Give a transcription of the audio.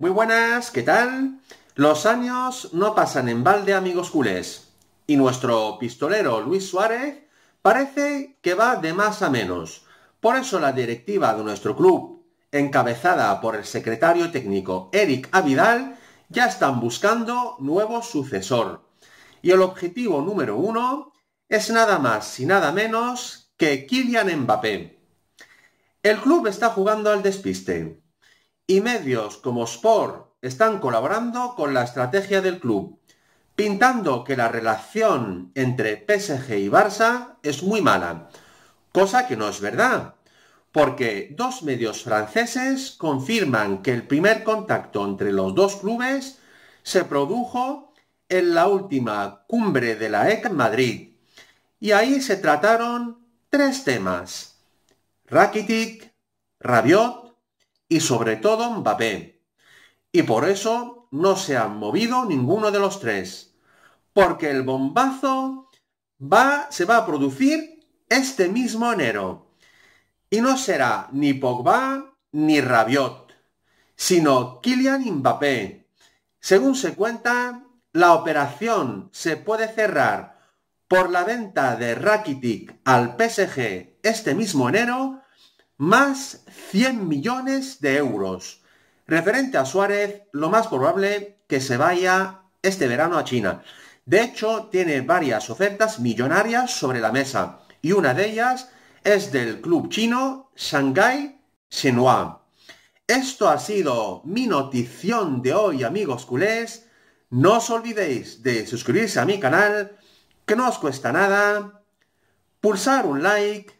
Muy buenas, ¿qué tal? Los años no pasan en balde, amigos culés. Y nuestro pistolero Luis Suárez parece que va de más a menos. Por eso la directiva de nuestro club, encabezada por el secretario técnico Eric Avidal, ya están buscando nuevo sucesor. Y el objetivo número uno es nada más y nada menos que Kylian Mbappé. El club está jugando al despiste y medios como Sport están colaborando con la estrategia del club, pintando que la relación entre PSG y Barça es muy mala, cosa que no es verdad, porque dos medios franceses confirman que el primer contacto entre los dos clubes se produjo en la última cumbre de la EC Madrid, y ahí se trataron tres temas, Rakitic, Rabiot y sobre todo Mbappé. Y por eso no se han movido ninguno de los tres, porque el bombazo va, se va a producir este mismo enero. Y no será ni Pogba ni Rabiot, sino Kylian Mbappé. Según se cuenta, la operación se puede cerrar por la venta de Rakitic al PSG este mismo enero más 100 millones de euros. Referente a Suárez, lo más probable que se vaya este verano a China. De hecho, tiene varias ofertas millonarias sobre la mesa y una de ellas es del club chino Shanghai Shenhua. Esto ha sido mi notición de hoy, amigos culés. No os olvidéis de suscribirse a mi canal, que no os cuesta nada, pulsar un like